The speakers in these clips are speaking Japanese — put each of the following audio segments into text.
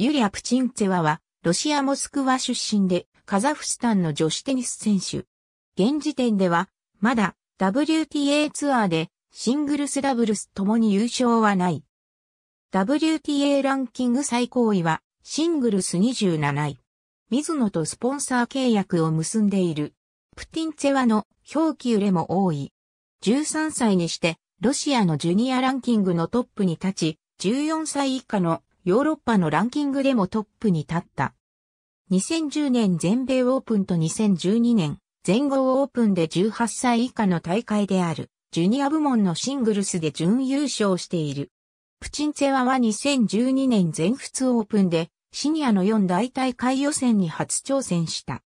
ユリア・プチンツェワは、ロシア・モスクワ出身で、カザフスタンの女子テニス選手。現時点では、まだ WTA ツアーで、シングルスダブルスともに優勝はない。WTA ランキング最高位は、シングルス27位。水野とスポンサー契約を結んでいる。プティンツェワの表記揺れも多い。13歳にして、ロシアのジュニアランキングのトップに立ち、14歳以下のヨーロッパのランキングでもトップに立った。2010年全米オープンと2012年全豪オープンで18歳以下の大会であるジュニア部門のシングルスで準優勝している。プチンツェワは2012年全仏オープンでシニアの4大大会予選に初挑戦した。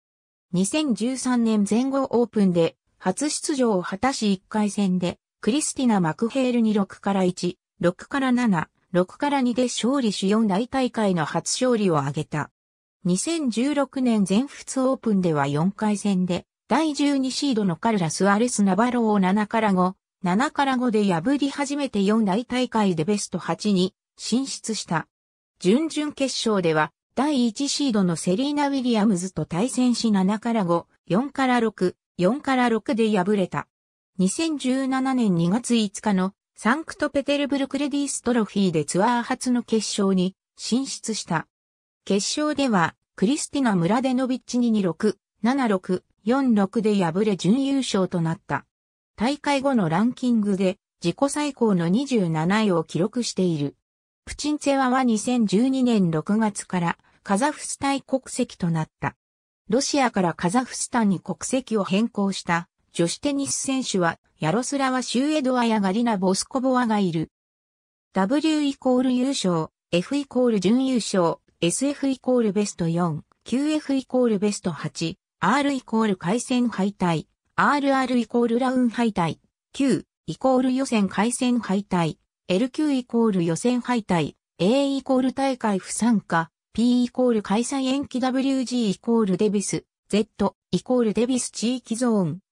2013年全豪オープンで初出場を果たし1回戦でクリスティナ・マクヘールに6から1、6から7、6から2で勝利し4大大会の初勝利を挙げた。2016年全仏オープンでは4回戦で、第12シードのカルラス・アレス・ナバロを7から5、7から5で破り始めて4大大会でベスト8に進出した。準々決勝では、第1シードのセリーナ・ウィリアムズと対戦し7から5、4から6、4から6で敗れた。2017年2月5日のサンクトペテルブルクレディストロフィーでツアー初の決勝に進出した。決勝では、クリスティナ・ムラデノビッチに26、76、46で敗れ準優勝となった。大会後のランキングで自己最高の27位を記録している。プチンツェワは2012年6月からカザフスタイ国籍となった。ロシアからカザフスタンに国籍を変更した女子テニス選手は、ヤロスラワ・シューエドワやガリナ・ボスコボワがいる。W イコール優勝、F イコール準優勝、SF イコールベスト4、QF イコールベスト8、R イコール回戦敗退、RR イコールラウン敗退、Q イコール予選回戦敗退、LQ イコール予選敗退、A イコール大会不参加、P イコール開催延期 WG イコールデビス、Z イコールデビス地域ゾーン、